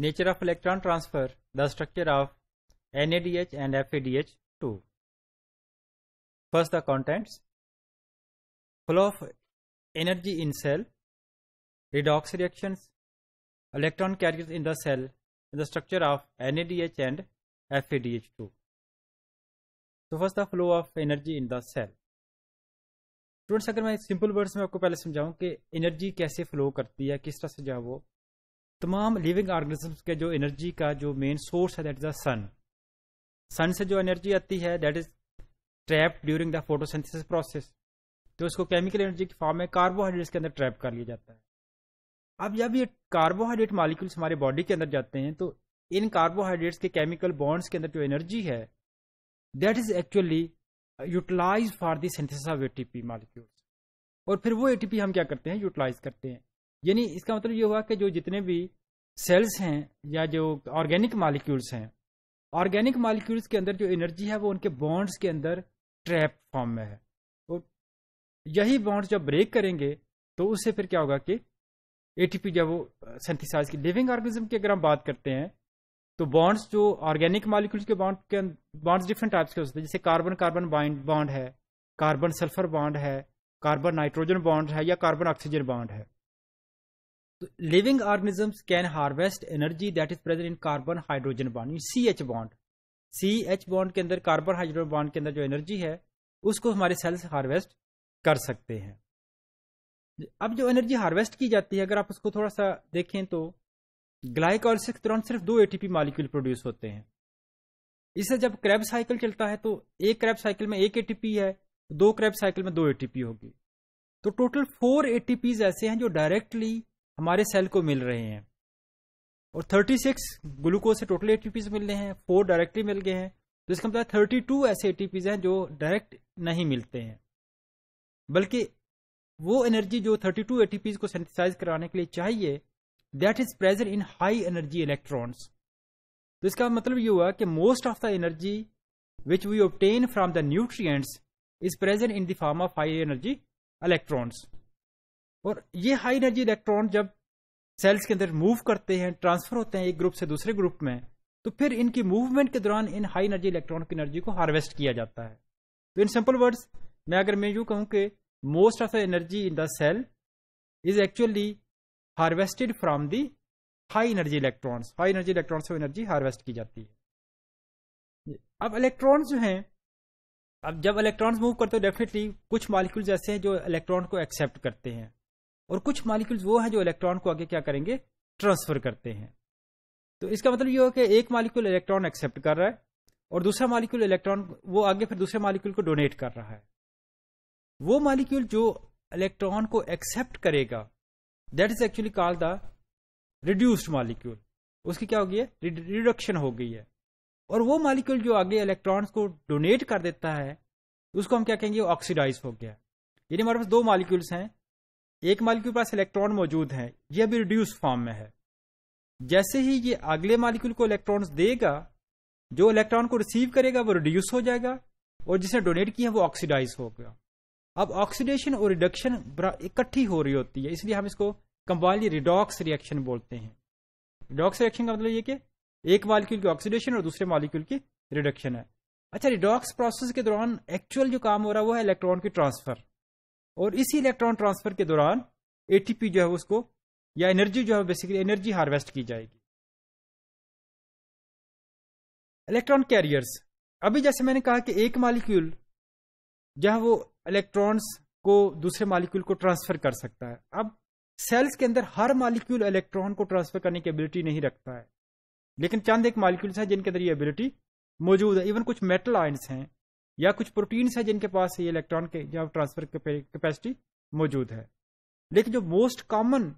Nature of electron transfer, the structure of NADH and FADH2. First the contents, flow of energy in cell, redox reactions, electron carriers in the cell, the structure of NADH and FADH2. So first the flow of energy in the cell. Students अगर मैं simple words में आपको पहले समझाऊं कि energy कैसे flow करती है किस तरह से जो है वो तमाम लिविंग ऑर्गेनिजम्स के जो एनर्जी का जो मेन सोर्स है that is the sun sun से जो एनर्जी आती है that is trap during the photosynthesis process तो इसको केमिकल एनर्जी के फॉर्म में कार्बोहाइड्रेट्स के अंदर ट्रैप कर लिया जाता है अब जब ये कार्बोहाइड्रेट मालिक्यूल्स हमारे बॉडी के अंदर जाते हैं तो इन कार्बोहाइड्रेट्स के केमिकल बॉन्ड्स के अंदर जो एनर्जी है that is actually utilize for the synthesis of ATP molecules और फिर वो एटीपी हम क्या करते हैं यूटिलाइज करते हैं यानी इसका मतलब ये हुआ कि जो जितने भी सेल्स हैं या जो ऑर्गेनिक मालिक्यूल्स हैं ऑर्गेनिक मालिक्यूल्स के अंदर जो एनर्जी है वो उनके बॉन्ड्स के अंदर ट्रैप फॉर्म में है और तो यही बॉन्ड्स जब ब्रेक करेंगे तो उससे फिर क्या होगा कि एटीपी जब वो सेंथिसाइज की लिविंग ऑर्गेनिज्म की अगर हम बात करते हैं तो बॉन्ड्स जो ऑर्गेनिक मालिक्यूल्स के बॉन्ड के बॉन्ड्स डिफरेंट टाइप्स के होते हैं जैसे कार्बन कार्बन बाइंड बॉन्ड है कार्बन सल्फर बॉन्ड है कार्बन नाइट्रोजन बॉन्ड है या कार्बन ऑक्सीजन बॉन्ड है तो living can harvest energy that is present in carbon hydrogen bond C H bond C H bond के अंदर कार्बन हाइड्रोजन बॉन्ड के अंदर जो एनर्जी है उसको हमारे सेल्स हार्वेस्ट कर सकते हैं अब जो एनर्जी हार्वेस्ट की जाती है अगर आप उसको थोड़ा सा देखें तो ग्लाइकोलिस के दौरान सिर्फ दो एटीपी मॉलिक्यूल प्रोड्यूस होते हैं इससे जब क्रैब साइकिल चलता है तो एक क्रैब साइकिल में एक एटीपी है दो क्रैब साइकिल में दो एटीपी होगी तो टोटल फोर एटीपीज ऐसे हैं जो डायरेक्टली हमारे सेल को मिल रहे हैं और 36 ग्लूकोज से टोटल एटीपीज मिल रहे हैं फोर डायरेक्टली मिल गए हैं तो इसका मतलब थर्टी टू ऐसे एटीपीज हैं जो डायरेक्ट नहीं मिलते हैं बल्कि वो एनर्जी जो 32 एटीपीज को सिंथेसाइज कराने के लिए चाहिए that is present in high energy electrons तो इसका मतलब ये हुआ कि most of the energy which we obtain from the nutrient is present in the form of high energy electrons और ये हाई एनर्जी इलेक्ट्रॉन जब सेल्स के अंदर मूव करते हैं ट्रांसफर होते हैं एक ग्रुप से दूसरे ग्रुप में तो फिर इनकी मूवमेंट के दौरान इन हाई एनर्जी इलेक्ट्रॉन की एनर्जी को हार्वेस्ट किया जाता है तो इन सिंपल वर्ड्स मैं अगर मैं यू कहूं कि most of the energy in the cell is actually harvested from the high energy electrons high energy electron से एनर्जी हार्वेस्ट की जाती है अब इलेक्ट्रॉन जो हैं अब जब इलेक्ट्रॉन्स मूव करते हो डेफिनेटली कुछ मालिक्यूल्स ऐसे हैं जो इलेक्ट्रॉन को एक्सेप्ट करते हैं और कुछ मालिक्यूल्स वो हैं जो इलेक्ट्रॉन को आगे क्या करेंगे ट्रांसफर करते हैं तो इसका मतलब ये हो कि एक मालिक्यूल इलेक्ट्रॉन एक्सेप्ट कर रहा है और दूसरा मालिक्यूल इलेक्ट्रॉन वो आगे फिर दूसरे मालिक्यूल को डोनेट कर रहा है वो मालिक्यूल जो इलेक्ट्रॉन को एक्सेप्ट करेगा that is actually call the reduced molecule उसकी क्या हो गई है रिडक्शन हो गई है और वो मालिक्यूल जो आगे इलेक्ट्रॉन्स को डोनेट कर देता है उसको हम क्या कहेंगे ऑक्सीडाइज हो गया यानी हमारे पास दो मालिक्यूल्स हैं एक मालिक्यूल के पास इलेक्ट्रॉन मौजूद हैं यह भी रिड्यूस फॉर्म में है जैसे ही ये अगले मालिक्यूल को इलेक्ट्रॉन्स देगा जो इलेक्ट्रॉन को रिसीव करेगा वो रिड्यूस हो जाएगा और जिसने डोनेट किया वो ऑक्सीडाइज होगा अब ऑक्सीडेशन और रिडक्शन इकट्ठी हो रही होती है इसलिए हम इसको कंबाइनली रिडॉक्स रिएक्शन बोलते हैं रिडॉक्स रिएक्शन का मतलब ये कि एक मालिक्यूल की ऑक्सीडेशन और दूसरे मालिक्यूल की रिडक्शन है अच्छा रिडॉक्स प्रोसेस के दौरान एक्चुअल जो काम हो रहा है वो है इलेक्ट्रॉन की ट्रांसफर और इसी इलेक्ट्रॉन ट्रांसफर के दौरान एटीपी जो है उसको या एनर्जी जो है बेसिकली एनर्जी हार्वेस्ट की जाएगी इलेक्ट्रॉन कैरियर्स अभी जैसे मैंने कहा कि एक मालिक्यूल जो वो इलेक्ट्रॉन्स को दूसरे मालिक्यूल को ट्रांसफर कर सकता है अब सेल्स के अंदर हर मालिक्यूल इलेक्ट्रॉन को ट्रांसफर करने की एबिलिटी नहीं रखता है लेकिन चंद एक मालिक्यूल्स हैं जिनके अंदर ये एबिलिटी मौजूद है इवन कुछ मेटल आयंस हैं या कुछ प्रोटीन्स हैं जिनके पास ये इलेक्ट्रॉन के या ट्रांसफर कैपेसिटी मौजूद है लेकिन जो मोस्ट कॉमन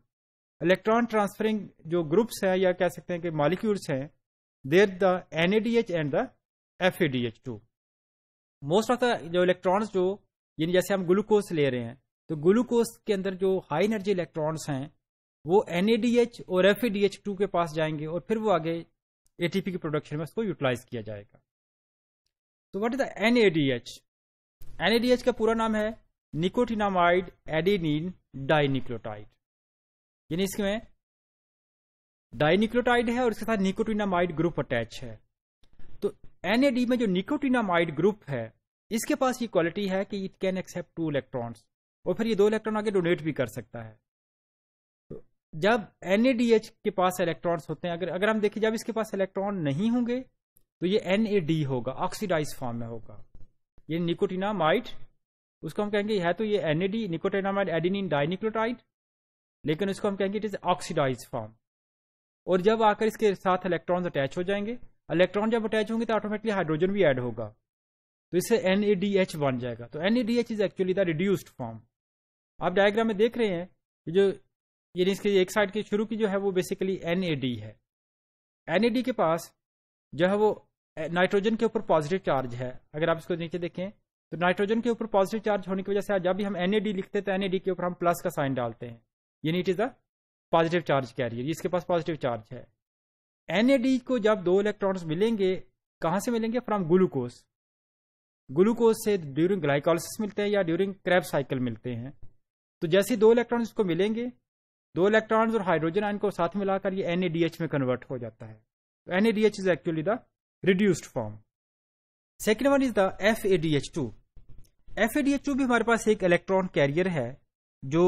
इलेक्ट्रॉन ट्रांसफरिंग जो ग्रुप्स हैं या कह सकते हैं कि मालिक्यूल्स हैं there the N and the F two most of the जो इलेक्ट्रॉन्स जो यानी जैसे हम ग्लूकोज ले रहे हैं तो ग्लूकोज के अंदर जो हाई एनर्जी इलेक्ट्रॉन्स हैं वो एन और एफ टू के पास जाएंगे और फिर वो आगे ए की प्रोडक्शन में उसको यूटिलाइज किया जाएगा तो what is the NADH NADH का पूरा नाम है निकोटिनामाइड एडिनिन डाइनिक्लोटाइड यानी इसमें डाइनिक्लोटाइड है और इसके साथ निकोटिनामाइड ग्रुप अटैच है तो एनएडी में जो निकोटिनामाइड ग्रुप है इसके पास ये क्वालिटी है कि it can accept two electrons और फिर ये दो इलेक्ट्रॉन आगे डोनेट भी कर सकता है तो जब एनएडीएच के पास इलेक्ट्रॉन्स होते हैं अगर अगर हम देखें जब इसके पास इलेक्ट्रॉन नहीं होंगे तो ये एन होगा ऑक्सीडाइज फॉर्म में होगा ये निकोटिनामाइट उसको हम कहेंगे है तो ये एन निकोटिनामाइट एडिनिन डाइनिक्लोटाइड लेकिन उसको हम कहेंगे इट इज ऑक्सीडाइज फॉर्म और जब आकर इसके साथ इलेक्ट्रॉन्स अटैच हो जाएंगे इलेक्ट्रॉन जब अटैच होंगे तो ऑटोमेटिकली हाइड्रोजन भी ऐड होगा तो इससे एन बन जाएगा तो N is actually the reduced form आप डायग्राम में देख रहे हैं कि जो यानी इसके एक साइड के शुरू की जो है वो बेसिकली एन है एन के पास जो है वो नाइट्रोजन के ऊपर पॉजिटिव चार्ज है अगर आप इसको नीचे देखें तो नाइट्रोजन के ऊपर पॉजिटिव चार्ज होने की वजह से जब भी हम एन लिखते हैं तो एन के ऊपर हम प्लस का साइन डालते हैं यानी it is a positive charge carrier इसके पास पॉजिटिव चार्ज है एन को जब दो इलेक्ट्रॉन्स मिलेंगे कहाँ से मिलेंगे फ्रॉम ग्लूकोज ग्लूकोज से ड्यूरिंग ग्लाइकोलिसिस मिलते हैं या ड्यूरिंग क्रैप साइकिल मिलते हैं तो जैसे दो इलेक्ट्रॉन इसको मिलेंगे दो इलेक्ट्रॉन्स और हाइड्रोजन आयन को साथ मिलाकर ये एन में कन्वर्ट हो जाता है NADH is actually the reduced form second one is the F A D H two F A D H two भी हमारे पास एक इलेक्ट्रॉन कैरियर है जो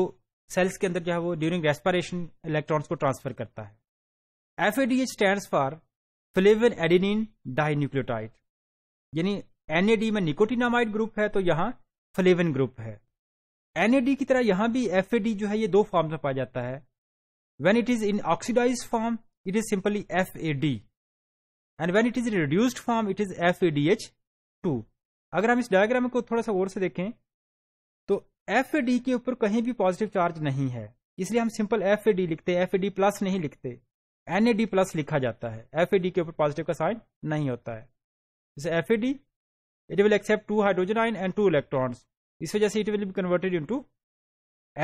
सेल्स के अंदर जो है वो ड्यूरिंग रेस्पायरेशन इलेक्ट्रॉन्स को ट्रांसफर करता है F A D H stand for flavin adenine डाई न्यूक्लियोटाइड यानी एनएडी में निकोटिनामाइड ग्रुप है तो यहाँ फ्लेवन ग्रुप है एनएडी की तरह यहाँ भी एफ जो है ये दो फॉर्म में पाया जाता है when it is in oxidize form it is simply F and when it is reduced form it is F A D H two अगर हम इस डायग्राम को थोड़ा सा और से देखें तो एफ ए डी के ऊपर कहीं भी पॉजिटिव चार्ज नहीं है इसलिए हम सिंपल एफ ए डी लिखते एफ ए डी प्लस नहीं लिखते एन ए डी प्लस लिखा जाता है एफ ए डी के ऊपर पॉजिटिव का साइन नहीं होता है जैसे F A D it will accept two hydrogen ion and two electron इस वजह से it will be converted into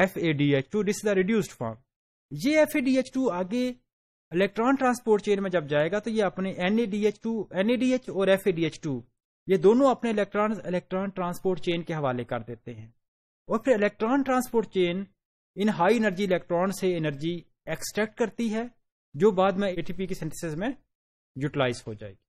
F A D H two this the reduced form ये F A D H two आगे electron transport chain में जब जाएगा तो ये अपने NADH2, NADH और FADH2 ये दोनों अपने इलेक्ट्रॉन इलेक्ट्रॉन ट्रांसपोर्ट चेन के हवाले कर देते हैं और फिर इलेक्ट्रॉन ट्रांसपोर्ट चेन इन हाई एनर्जी इलेक्ट्रॉन से एनर्जी एक्सट्रैक्ट करती है जो बाद में एटीपी की सिंथेसिस में यूटिलाइज हो जाएगी